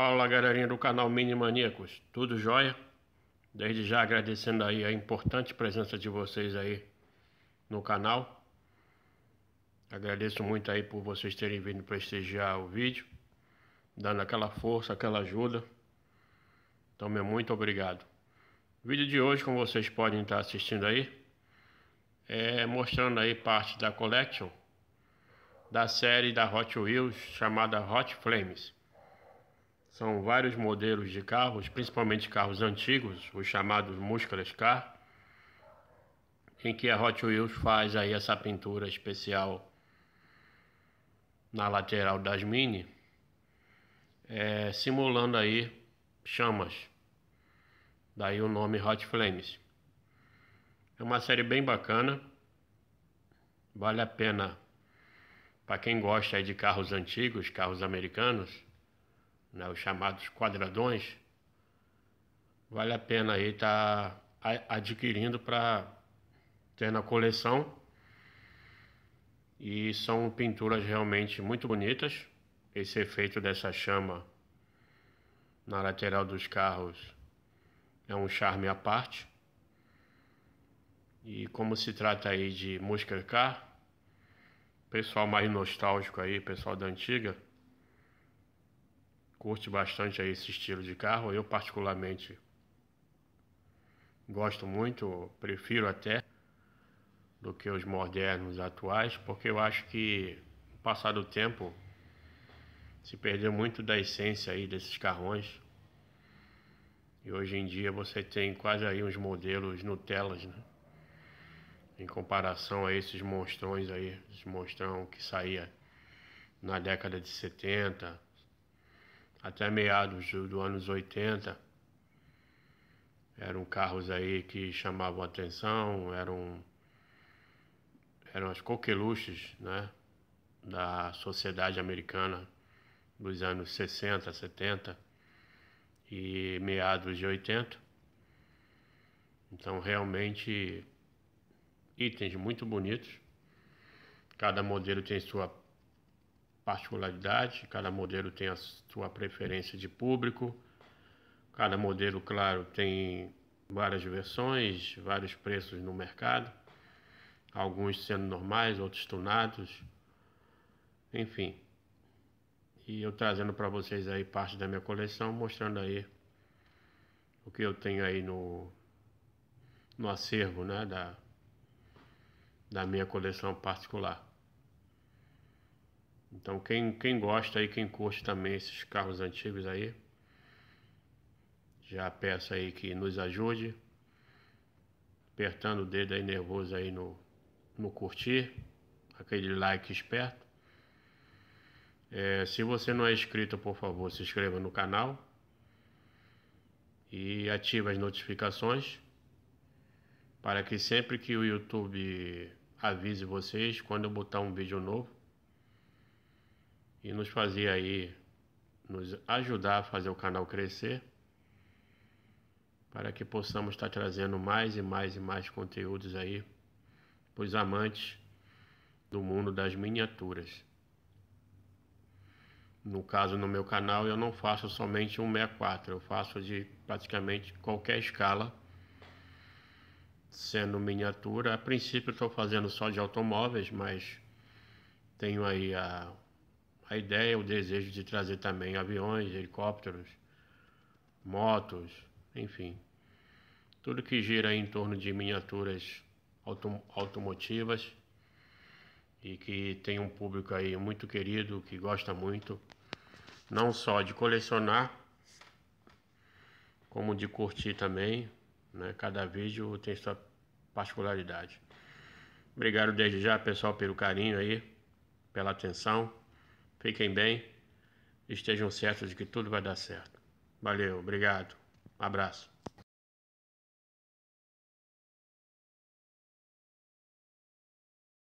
Fala galerinha do canal Mini Maníacos, tudo jóia? Desde já agradecendo aí a importante presença de vocês aí no canal. Agradeço muito aí por vocês terem vindo prestigiar o vídeo, dando aquela força, aquela ajuda. Então, meu muito obrigado. O vídeo de hoje, como vocês podem estar assistindo aí, é mostrando aí parte da collection da série da Hot Wheels chamada Hot Flames. São vários modelos de carros, principalmente carros antigos, os chamados Muscles Car, em que a Hot Wheels faz aí essa pintura especial na lateral das Mini, é, simulando aí chamas. Daí o nome Hot Flames. É uma série bem bacana. Vale a pena para quem gosta de carros antigos, carros americanos né, os chamados quadradões, vale a pena aí estar tá adquirindo para ter na coleção. E são pinturas realmente muito bonitas. Esse efeito dessa chama na lateral dos carros é um charme à parte. E como se trata aí de Muscle Car, pessoal mais nostálgico aí, pessoal da antiga, curte bastante aí esse estilo de carro. Eu particularmente gosto muito, prefiro até do que os modernos atuais, porque eu acho que passado passar do tempo se perdeu muito da essência aí desses carrões. E hoje em dia você tem quase aí uns modelos Nutellas, né? Em comparação a esses monstrões aí, esses monstrão que saía na década de 70, até meados dos do anos 80. Eram carros aí que chamavam atenção, eram, eram as coqueluches né, da sociedade americana dos anos 60, 70 e meados de 80. Então, realmente, itens muito bonitos. Cada modelo tem sua particularidade, cada modelo tem a sua preferência de público, cada modelo, claro, tem várias versões, vários preços no mercado, alguns sendo normais, outros tunados, enfim. E eu trazendo para vocês aí parte da minha coleção, mostrando aí o que eu tenho aí no, no acervo né, da, da minha coleção particular. Então quem, quem gosta aí, quem curte também esses carros antigos aí, já peço aí que nos ajude, apertando o dedo aí nervoso aí no, no curtir, aquele like esperto. É, se você não é inscrito, por favor, se inscreva no canal e ative as notificações para que sempre que o YouTube avise vocês quando eu botar um vídeo novo, e nos fazer aí, nos ajudar a fazer o canal crescer, para que possamos estar trazendo mais e mais e mais conteúdos aí para os amantes do mundo das miniaturas. No caso, no meu canal, eu não faço somente 164, eu faço de praticamente qualquer escala, sendo miniatura. A princípio, estou fazendo só de automóveis, mas tenho aí a a ideia, o desejo de trazer também aviões, helicópteros, motos, enfim. Tudo que gira em torno de miniaturas autom automotivas e que tem um público aí muito querido, que gosta muito, não só de colecionar, como de curtir também. Né? Cada vídeo tem sua particularidade. Obrigado desde já, pessoal, pelo carinho aí, pela atenção. Fiquem bem. Estejam certos de que tudo vai dar certo. Valeu, obrigado. Um abraço.